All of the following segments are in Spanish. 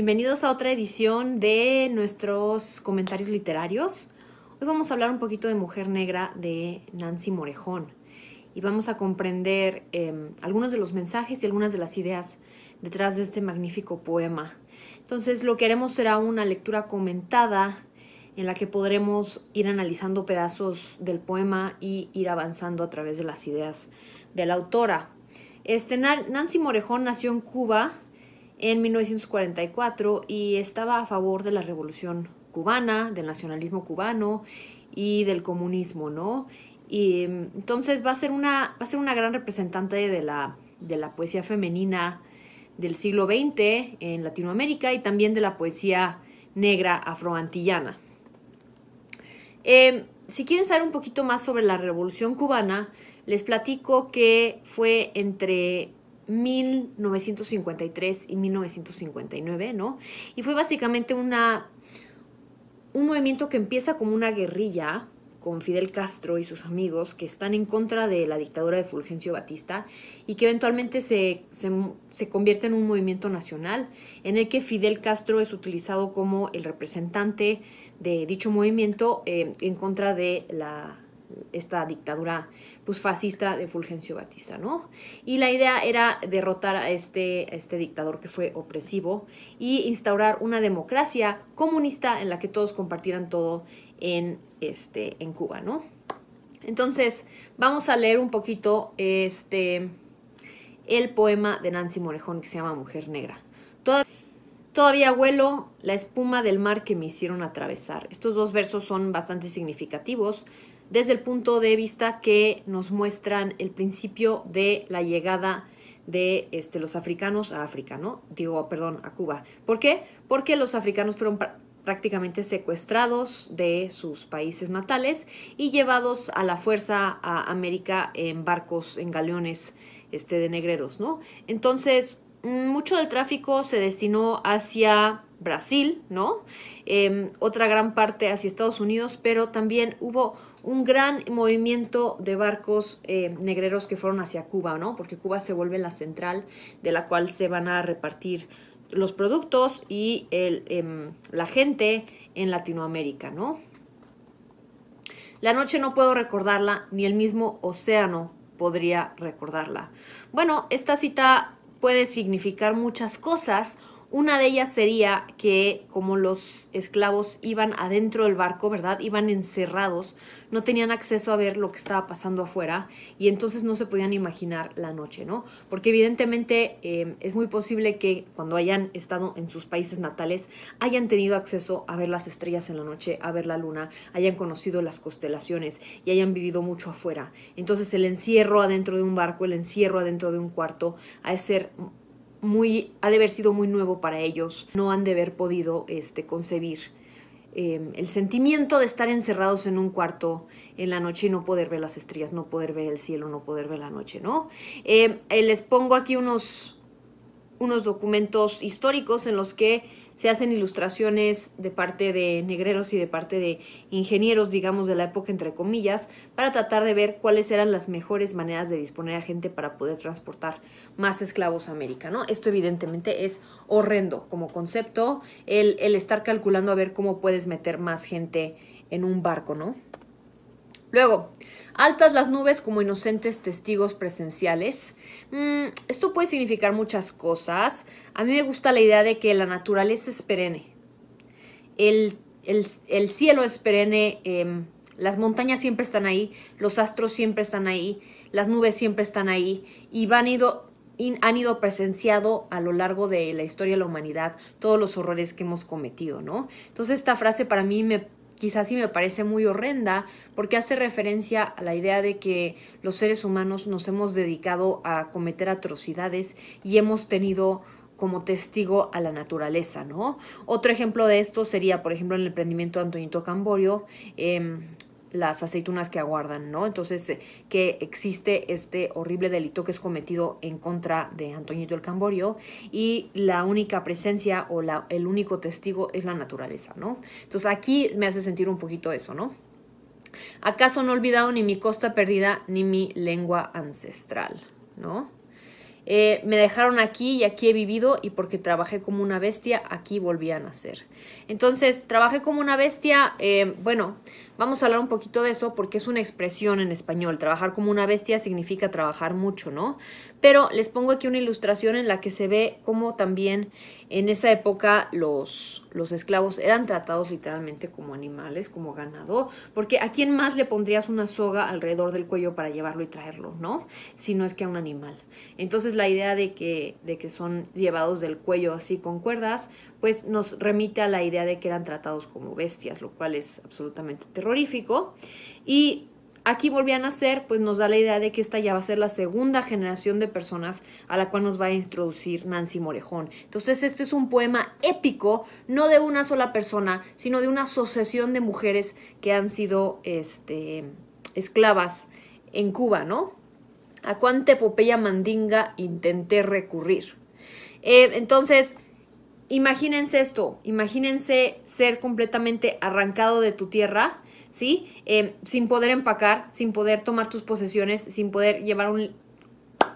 Bienvenidos a otra edición de nuestros comentarios literarios. Hoy vamos a hablar un poquito de Mujer Negra de Nancy Morejón y vamos a comprender em, algunos de los mensajes y algunas de las ideas detrás de este magnífico poema. Entonces lo que haremos será una lectura comentada en la que podremos ir analizando pedazos del poema y ir avanzando a través de las ideas de la autora. Este, Nancy Morejón nació en Cuba en 1944 y estaba a favor de la revolución cubana, del nacionalismo cubano y del comunismo, ¿no? Y em, entonces va a ser una, va a ser una gran representante de la, de la poesía femenina del siglo XX en Latinoamérica y también de la poesía negra afroantillana. Em, si quieren saber un poquito más sobre la Revolución cubana, les platico que fue entre 1953 y 1959, ¿no? Y fue básicamente una, un movimiento que empieza como una guerrilla con Fidel Castro y sus amigos que están en contra de la dictadura de Fulgencio Batista y que eventualmente se, convierte en un movimiento nacional en el que Fidel Castro es utilizado como el representante de dicho movimiento eh, en contra de la esta dictadura pues, fascista de Fulgencio Batista, ¿no? Y la idea era derrotar a este, este dictador que fue opresivo y instaurar una democracia comunista en la que todos compartieran todo en, este, en Cuba, ¿no? Entonces, vamos a leer un poquito este, el poema de Nancy Morejón que se llama Mujer Negra. Todavía huelo la espuma del mar que me hicieron atravesar. Estos dos versos son bastante significativos desde el punto de vista que nos muestran el principio de la llegada de este, los africanos a África, ¿no? Digo, perdón, a Cuba. ¿Por qué? Porque los africanos fueron prácticamente secuestrados de sus países natales y llevados a la fuerza a América en barcos, en galeones este, de negreros, ¿no? Entonces, mucho del tráfico se destinó hacia Brasil, ¿no? Em, otra gran parte hacia Estados Unidos, pero también hubo un gran movimiento de barcos em, negreros que fueron hacia Cuba, ¿no? Porque Cuba se vuelve la central de la cual se van a repartir los productos y em, la gente en Latinoamérica, ¿no? La noche no puedo recordarla, ni el mismo océano podría recordarla. Bueno, esta cita puede significar muchas cosas una de ellas sería que como los esclavos iban adentro del barco, ¿verdad? Iban encerrados, no tenían acceso a ver lo que estaba pasando afuera y entonces no se podían imaginar la noche, ¿no? Porque evidentemente em, es muy posible que cuando hayan estado en sus países natales hayan tenido acceso a ver las estrellas en la noche, a ver la luna, hayan conocido las constelaciones y hayan vivido mucho afuera. Entonces el encierro adentro de un barco, el encierro adentro de un cuarto, ha de ser muy, ha de haber sido muy nuevo para ellos, no han de haber podido este, concebir em, el sentimiento de estar encerrados en un cuarto en la noche y no poder ver las estrellas, no poder ver el cielo, no poder ver la noche, ¿no? Em, eh, les pongo aquí unos, unos documentos históricos en los que se hacen ilustraciones de parte de negreros y de parte de ingenieros, digamos, de la época, entre comillas, para tratar de ver cuáles eran las mejores maneras de disponer a gente para poder transportar más esclavos a América, ¿no? Esto evidentemente es horrendo como concepto, el, el estar calculando a ver cómo puedes meter más gente en un barco, ¿no? Luego, altas las nubes como inocentes testigos presenciales. Mm, esto puede significar muchas cosas. A mí me gusta la idea de que la naturaleza es perenne. El, cielo es perenne. Em, las montañas siempre están ahí. Los astros siempre están ahí. Las nubes siempre están ahí. Y van ido, han ido presenciado a lo largo de la historia de la humanidad todos los horrores que hemos cometido, ¿no? Entonces esta frase para mí me quizás sí me parece muy horrenda, porque hace referencia a la idea de que los seres humanos nos hemos dedicado a cometer atrocidades y hemos tenido como testigo a la naturaleza, ¿no? Otro ejemplo de esto sería, por ejemplo, en el emprendimiento de Antonito Camborio, em, las aceitunas que aguardan, ¿no? Entonces, eh, que existe este horrible delito que es cometido en contra de Antoñito el Camborio y la única presencia o el único testigo es la naturaleza, ¿no? Entonces, aquí me hace sentir un poquito eso, ¿no? ¿Acaso no he olvidado ni mi costa perdida ni mi lengua ancestral, ¿no? Eh, me dejaron aquí y aquí he vivido y porque trabajé como una bestia, aquí volví a nacer. Entonces, trabajé como una bestia, eh, bueno, Vamos a hablar un poquito de eso porque es una expresión en español. Trabajar como una bestia significa trabajar mucho, ¿no? Pero les pongo aquí una ilustración en la que se ve cómo también en esa época los, los esclavos eran tratados literalmente como animales, como ganado, porque ¿a quién más le pondrías una soga alrededor del cuello para llevarlo y traerlo, no? Si no es que a un animal. Entonces la idea de que, de que son llevados del cuello así con cuerdas, pues nos remite a la idea de que eran tratados como bestias, lo cual es absolutamente terrorífico. Y aquí volvían a ser, pues nos da la idea de que esta ya va a ser la segunda generación de personas a la cual nos va a introducir Nancy Morejón. Entonces, este es un poema épico, no de una sola persona, sino de una asociación de mujeres que han sido este, esclavas en Cuba, ¿no? ¿A cuánta epopeya mandinga intenté recurrir? Eh, entonces, imagínense esto, imagínense ser completamente arrancado de tu tierra, ¿sí? Eh, sin poder empacar, sin poder tomar tus posesiones, sin poder llevar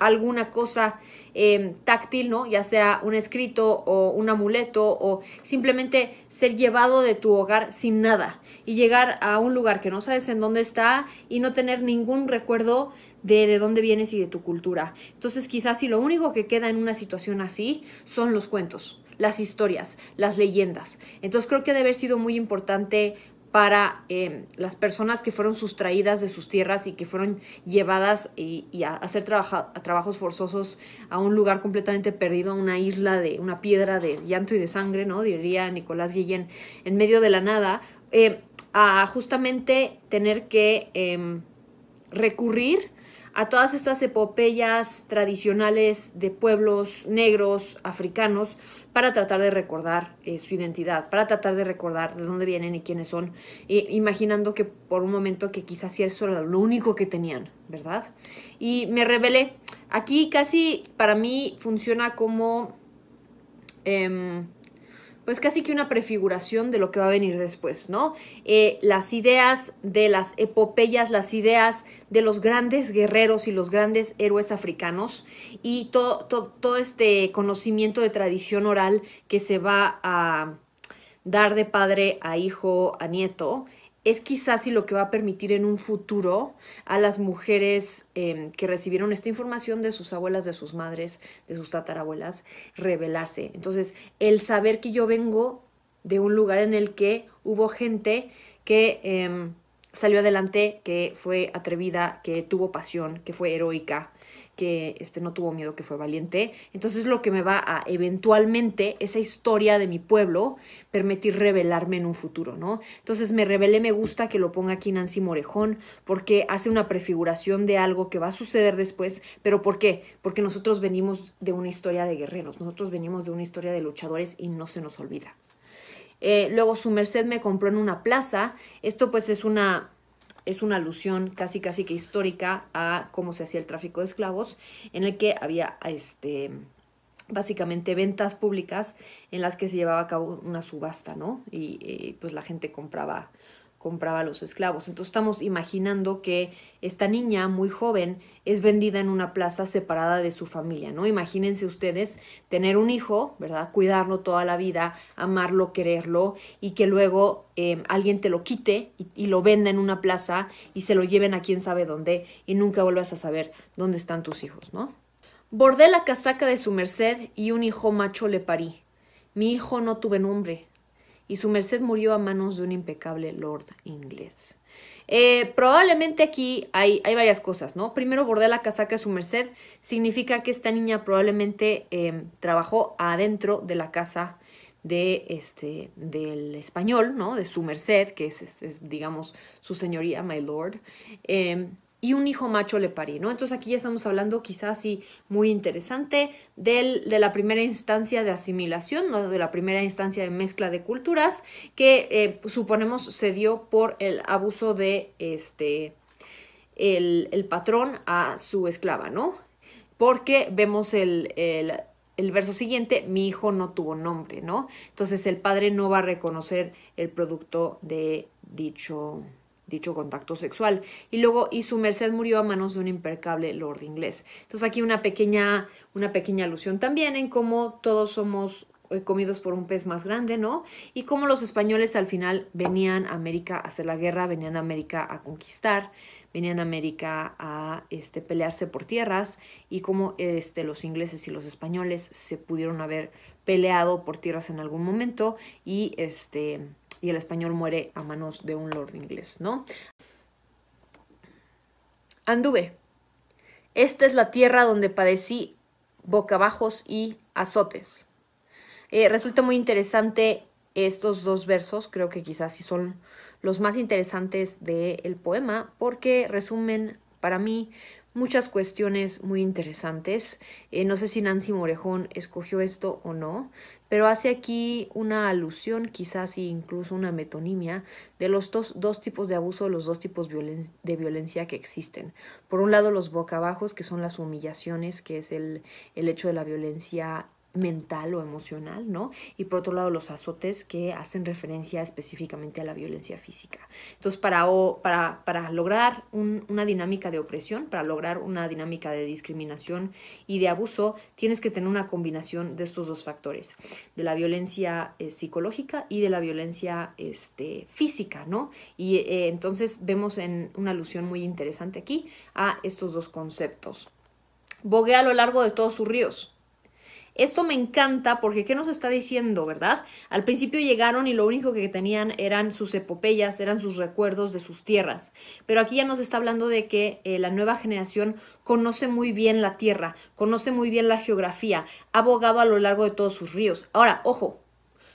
alguna cosa eh, táctil, ¿no? Ya sea un escrito o un amuleto o simplemente ser llevado de tu hogar sin nada y llegar a un lugar que no sabes en dónde está y no tener ningún recuerdo de, de dónde vienes y de tu cultura. Entonces quizás si lo único que queda en una situación así son los cuentos las historias, las leyendas. Entonces creo que debe haber sido muy importante para eh, las personas que fueron sustraídas de sus tierras y que fueron llevadas y, a hacer trabajos forzosos a un lugar completamente perdido, a una isla de una piedra de llanto y de sangre, ¿no? Diría Nicolás Guillén, en medio de la nada, eh, a justamente tener que em, recurrir a todas estas epopeyas tradicionales de pueblos negros, africanos, para tratar de recordar eh, su identidad, para tratar de recordar de dónde vienen y quiénes son, imaginando que por un momento que quizás eso era lo único que tenían, ¿verdad? Y me revelé, Aquí casi para mí funciona como... Em, pues casi que una prefiguración de lo que va a venir después, ¿no? Eh, las ideas de las epopeyas, las ideas de los grandes guerreros y los grandes héroes africanos y todo, todo este conocimiento de tradición oral que se va a dar de padre a hijo, a nieto, es quizás y lo que va a permitir en un futuro a las mujeres em, que recibieron esta información de sus abuelas, de sus madres, de sus tatarabuelas, revelarse. Entonces, el saber que yo vengo de un lugar en el que hubo gente que... Em, salió adelante, que fue atrevida, que tuvo pasión, que fue heroica, que este, no tuvo miedo, que fue valiente. Entonces lo que me va a eventualmente esa historia de mi pueblo permitir revelarme en un futuro, ¿no? Entonces me revelé, me gusta que lo ponga aquí Nancy Morejón, porque hace una prefiguración de algo que va a suceder después, pero ¿por qué? Porque nosotros venimos de una historia de guerreros, nosotros venimos de una historia de luchadores y no se nos olvida. Eh, luego su merced me compró en una plaza. Esto pues es una, es una alusión casi casi que histórica a cómo se hacía el tráfico de esclavos, en el que había este, básicamente ventas públicas en las que se llevaba a cabo una subasta, ¿no? Y eh, pues la gente compraba compraba los esclavos. Entonces estamos imaginando que esta niña muy joven es vendida en una plaza separada de su familia, ¿no? Imagínense ustedes tener un hijo, ¿verdad? Cuidarlo toda la vida, amarlo, quererlo y que luego eh, alguien te lo quite y, lo venda en una plaza y se lo lleven a quién sabe dónde y nunca vuelvas a saber dónde están tus hijos, ¿no? Bordé la casaca de su merced y un hijo macho le parí. Mi hijo no tuve nombre, y su merced murió a manos de un impecable lord inglés. Eh, probablemente aquí hay, hay, varias cosas, ¿no? Primero, bordé la casaca de su merced significa que esta niña probablemente em, trabajó adentro de la casa de este del español, ¿no? De su merced, que es, digamos, su señoría, my lord. Em, y un hijo macho le parí, ¿no? Entonces aquí ya estamos hablando quizás sí muy interesante de la primera instancia de asimilación, de la primera instancia de mezcla de culturas que eh, pues, suponemos se dio por el abuso de este el, patrón a su esclava, ¿no? Porque vemos el, el, el verso siguiente, mi hijo no tuvo nombre, ¿no? Entonces el padre no va a reconocer el producto de dicho dicho contacto sexual. Y luego, y su merced murió a manos de un impecable lord inglés. Entonces aquí una pequeña, una pequeña alusión también en cómo todos somos eh, comidos por un pez más grande, ¿no? Y cómo los españoles al final venían a América a hacer la guerra, venían a América a conquistar, venían a América a este, pelearse por tierras y cómo este, los ingleses y los españoles se pudieron haber peleado por tierras en algún momento y este y el español muere a manos de un lord inglés, ¿no? Anduve. Esta es la tierra donde padecí bocabajos y azotes. Eh, resulta muy interesante estos dos versos, creo que quizás sí son los más interesantes del poema, porque resumen para mí muchas cuestiones muy interesantes. Eh, no sé si Nancy Morejón escogió esto o no, pero hace aquí una alusión, quizás incluso una metonimia, de los dos, dos tipos de abuso, los dos tipos de violencia que existen. Por un lado, los boca abajo, que son las humillaciones, que es el, el hecho de la violencia mental o emocional, ¿no? Y por otro lado, los azotes que hacen referencia específicamente a la violencia física. Entonces, para, para, para lograr una dinámica de opresión, para lograr una dinámica de discriminación y de abuso, tienes que tener una combinación de estos dos factores, de la violencia eh, psicológica y de la violencia este, física, ¿no? Y eh, entonces vemos en una alusión muy interesante aquí a estos dos conceptos. Boguea a lo largo de todos sus ríos esto me encanta porque ¿qué nos está diciendo, verdad? Al principio llegaron y lo único que tenían eran sus epopeyas, eran sus recuerdos de sus tierras. Pero aquí ya nos está hablando de que eh, la nueva generación conoce muy bien la tierra, conoce muy bien la geografía, ha abogado a lo largo de todos sus ríos. Ahora, ojo,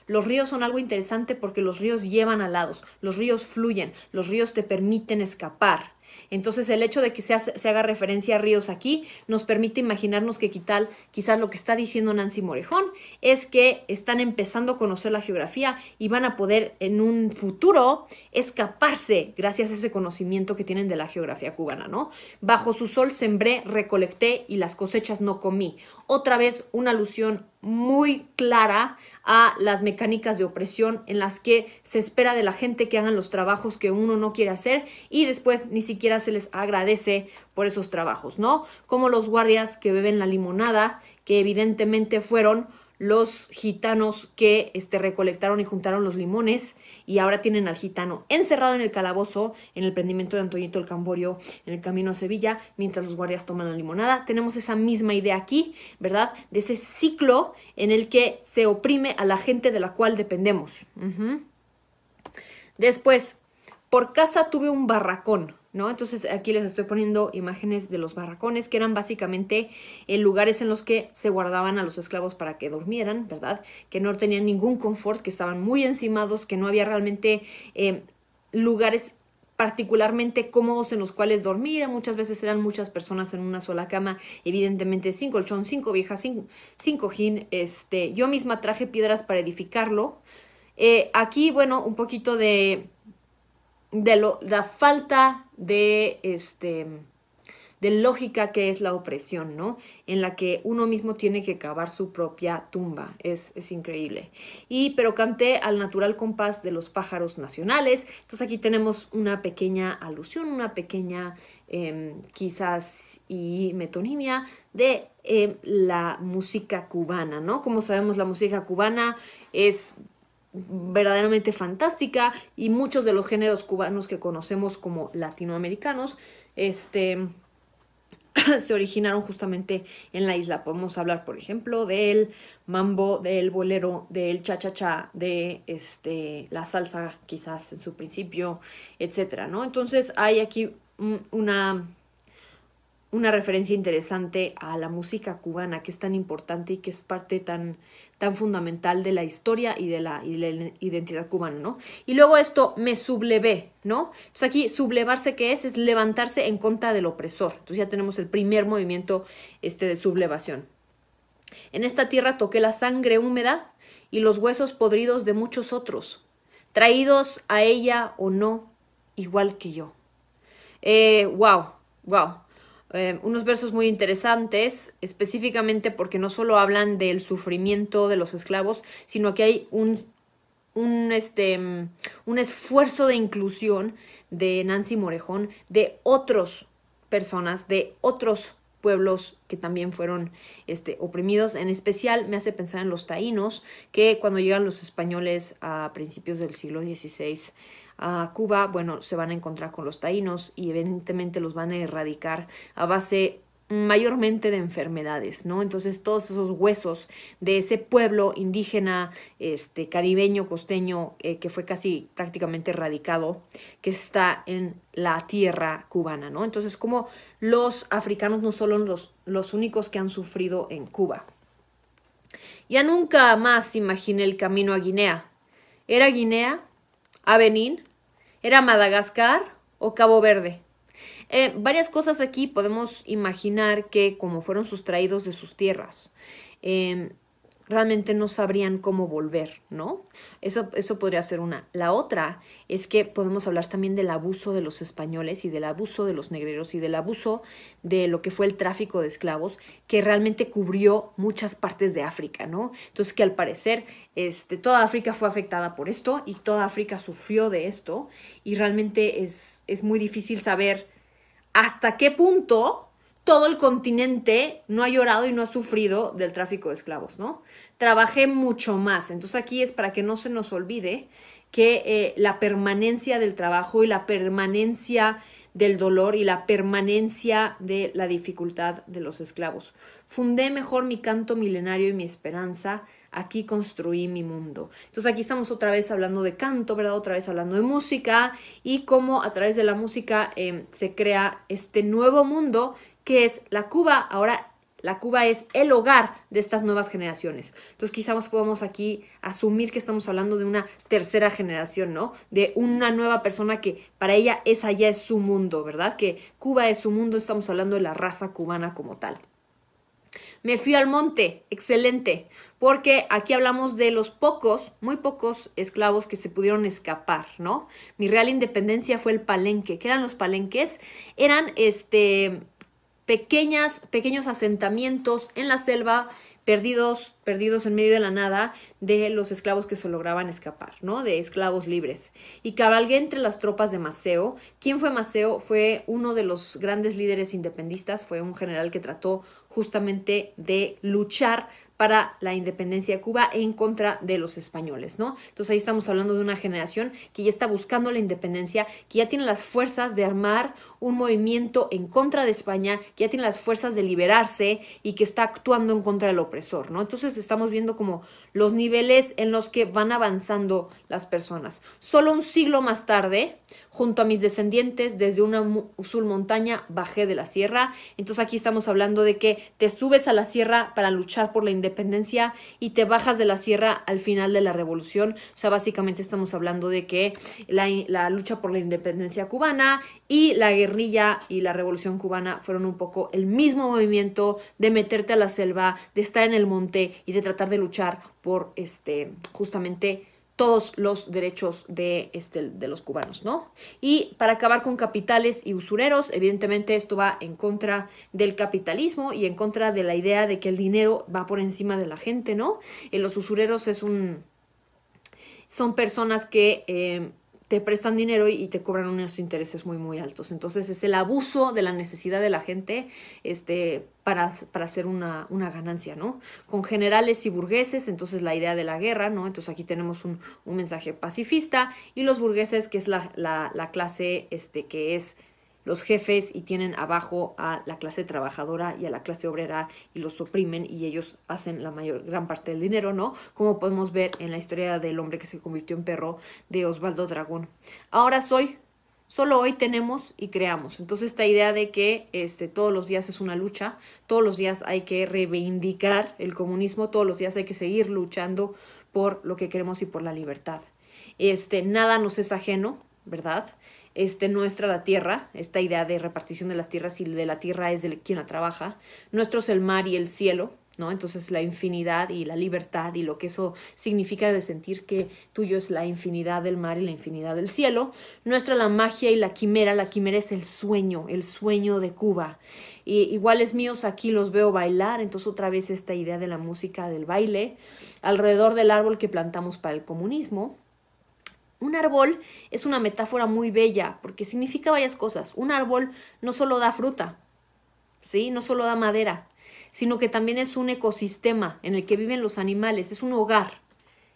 los ríos son algo interesante porque los ríos llevan alados, los ríos fluyen, los ríos te permiten escapar. Entonces el hecho de que se, haga referencia a ríos aquí nos permite imaginarnos que quizás lo que está diciendo Nancy Morejón es que están empezando a conocer la geografía y van a poder en un futuro escaparse gracias a ese conocimiento que tienen de la geografía cubana, ¿no? Bajo su sol sembré, recolecté y las cosechas no comí. Otra vez una alusión muy clara a las mecánicas de opresión en las que se espera de la gente que hagan los trabajos que uno no quiere hacer y después ni siquiera se les agradece por esos trabajos, ¿no? Como los guardias que beben la limonada, que evidentemente fueron los gitanos que este, recolectaron y juntaron los limones y ahora tienen al gitano encerrado en el calabozo en el prendimiento de Antoñito el Camborio en el camino a Sevilla mientras los guardias toman la limonada. Tenemos esa misma idea aquí, ¿verdad? De ese ciclo en el que se oprime a la gente de la cual dependemos. Después, por casa tuve un barracón ¿no? Entonces aquí les estoy poniendo imágenes de los barracones, que eran básicamente eh, lugares en los que se guardaban a los esclavos para que durmieran, ¿verdad? Que no tenían ningún confort, que estaban muy encimados, que no había realmente eh, lugares particularmente cómodos en los cuales dormir. Muchas veces eran muchas personas en una sola cama, evidentemente sin colchón, sin cobija, sin, cinco cojín. Este, yo misma traje piedras para edificarlo. Eh, aquí, bueno, un poquito de de la falta de, este, de lógica que es la opresión, ¿no? En la que uno mismo tiene que cavar su propia tumba. Es, increíble. Y pero canté al natural compás de los pájaros nacionales. Entonces aquí tenemos una pequeña alusión, una pequeña em, quizás y metonimia de em, la música cubana, ¿no? Como sabemos, la música cubana es verdaderamente fantástica y muchos de los géneros cubanos que conocemos como latinoamericanos este, se originaron justamente en la isla. Podemos hablar, por ejemplo, del mambo, del bolero, del cha-cha-cha, de este, la salsa quizás en su principio, etcétera, ¿no? Entonces hay aquí una una referencia interesante a la música cubana, que es tan importante y que es parte tan, tan fundamental de la historia y de la, identidad cubana, ¿no? Y luego esto, me sublevé, ¿no? Entonces aquí, sublevarse, ¿qué es? Es levantarse en contra del opresor. Entonces ya tenemos el primer movimiento este, de sublevación. En esta tierra toqué la sangre húmeda y los huesos podridos de muchos otros, traídos a ella o no, igual que yo. wow, eh, wow. Eh, unos versos muy interesantes, específicamente porque no solo hablan del sufrimiento de los esclavos, sino que hay un, un, este, mm, un esfuerzo de inclusión de Nancy Morejón, de otras personas, de otros pueblos que también fueron este, oprimidos. En especial me hace pensar en los taínos, que cuando llegan los españoles a principios del siglo XVI a Cuba, bueno, se van a encontrar con los taínos y evidentemente los van a erradicar a base mayormente de enfermedades, ¿no? Entonces todos esos huesos de ese pueblo indígena, este, caribeño, costeño, eh, que fue casi prácticamente erradicado, que está en la tierra cubana, ¿no? Entonces como los africanos no son los, los únicos que han sufrido en Cuba. Ya nunca más imaginé el camino a Guinea. ¿Era Guinea? ¿A ¿Era Madagascar o Cabo Verde? Eh, varias cosas aquí podemos imaginar que como fueron sustraídos de sus tierras, em, realmente no sabrían cómo volver, ¿no? Eso, eso podría ser una. La otra es que podemos hablar también del abuso de los españoles y del abuso de los negreros y del abuso de lo que fue el tráfico de esclavos, que realmente cubrió muchas partes de África, ¿no? Entonces que al parecer este, toda África fue afectada por esto y toda África sufrió de esto y realmente es, es muy difícil saber hasta qué punto todo el continente no ha llorado y no ha sufrido del tráfico de esclavos, ¿no? Trabajé mucho más. Entonces aquí es para que no se nos olvide que eh, la permanencia del trabajo y la permanencia del dolor y la permanencia de la dificultad de los esclavos. Fundé mejor mi canto milenario y mi esperanza Aquí construí mi mundo. Entonces aquí estamos otra vez hablando de canto, ¿verdad? Otra vez hablando de música y cómo a través de la música em, se crea este nuevo mundo que es la Cuba. Ahora la Cuba es el hogar de estas nuevas generaciones. Entonces quizás podamos aquí asumir que estamos hablando de una tercera generación, ¿no? De una nueva persona que para ella esa ya es su mundo, ¿verdad? Que Cuba es su mundo, estamos hablando de la raza cubana como tal. Me fui al monte, excelente porque aquí hablamos de los pocos, muy pocos esclavos que se pudieron escapar, ¿no? Mi real independencia fue el palenque. ¿Qué eran los palenques? Eran este, pequeñas, pequeños asentamientos en la selva, perdidos, perdidos en medio de la nada, de los esclavos que se lograban escapar, ¿no? De esclavos libres. Y cabalgué entre las tropas de Maceo. ¿Quién fue Maceo? Fue uno de los grandes líderes independistas, fue un general que trató justamente de luchar para la independencia de Cuba en contra de los españoles, ¿no? Entonces ahí estamos hablando de una generación que ya está buscando la independencia, que ya tiene las fuerzas de armar un movimiento en contra de España, que ya tiene las fuerzas de liberarse y que está actuando en contra del opresor, ¿no? Entonces estamos viendo como los niveles en los que van avanzando las personas. Solo un siglo más tarde, junto a mis descendientes, desde una sur montaña bajé de la sierra. Entonces aquí estamos hablando de que te subes a la sierra para luchar por la independencia independencia y te bajas de la sierra al final de la revolución. O sea, básicamente estamos hablando de que la, la lucha por la independencia cubana y la guerrilla y la revolución cubana fueron un poco el mismo movimiento de meterte a la selva, de estar en el monte y de tratar de luchar por este justamente todos los derechos de, este, de los cubanos, ¿no? Y para acabar con capitales y usureros, evidentemente esto va en contra del capitalismo y en contra de la idea de que el dinero va por encima de la gente, ¿no? Eh, los usureros es un, son personas que... Em, te prestan dinero y te cobran unos intereses muy, muy altos. Entonces es el abuso de la necesidad de la gente, este, para, hacer una, ganancia, ¿no? Con generales y burgueses, entonces la idea de la guerra, ¿no? Entonces aquí tenemos un, mensaje pacifista y los burgueses, que es la, la clase este, que es los jefes y tienen abajo a la clase trabajadora y a la clase obrera y los oprimen y ellos hacen la mayor gran parte del dinero, ¿no? Como podemos ver en la historia del hombre que se convirtió en perro de Osvaldo Dragón. Ahora soy Solo hoy tenemos y creamos. Entonces esta idea de que este, todos los días es una lucha, todos los días hay que reivindicar el comunismo, todos los días hay que seguir luchando por lo que queremos y por la libertad. Este, nada nos es ajeno, ¿verdad? Este, nuestra la tierra, esta idea de repartición de las tierras y de la tierra es de quien la trabaja, nuestro es el mar y el cielo, entonces la infinidad y la libertad y lo que eso significa de sentir que tuyo es la infinidad del mar y la infinidad del cielo. Nuestra la magia y la quimera. La quimera es el sueño, el sueño de Cuba. Y iguales míos aquí los veo bailar, entonces otra vez esta idea de la música, del baile, alrededor del árbol que plantamos para el comunismo. Un árbol es una metáfora muy bella porque significa varias cosas. Un árbol no solo da fruta, ¿sí? No solo da madera, sino que también es un ecosistema en el que viven los animales, es un hogar.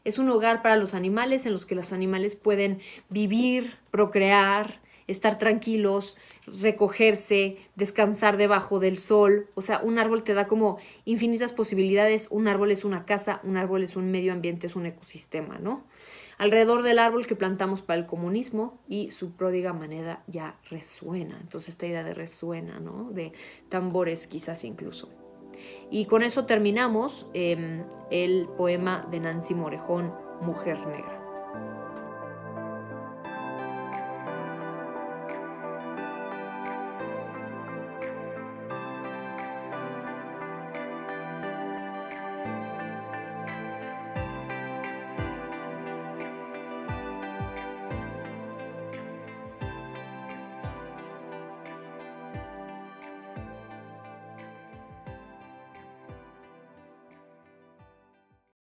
Es un hogar para los animales en los que los animales pueden vivir, procrear, estar tranquilos, recogerse, descansar debajo del sol. O sea, un árbol te da como infinitas posibilidades. Un árbol es una casa, un árbol es un medio ambiente, es un ecosistema, ¿no? Alrededor del árbol que plantamos para el comunismo y su pródiga manera ya resuena. Entonces esta idea de resuena, ¿no? De tambores quizás incluso. Y con eso terminamos em, el poema de Nancy Morejón, Mujer Negra.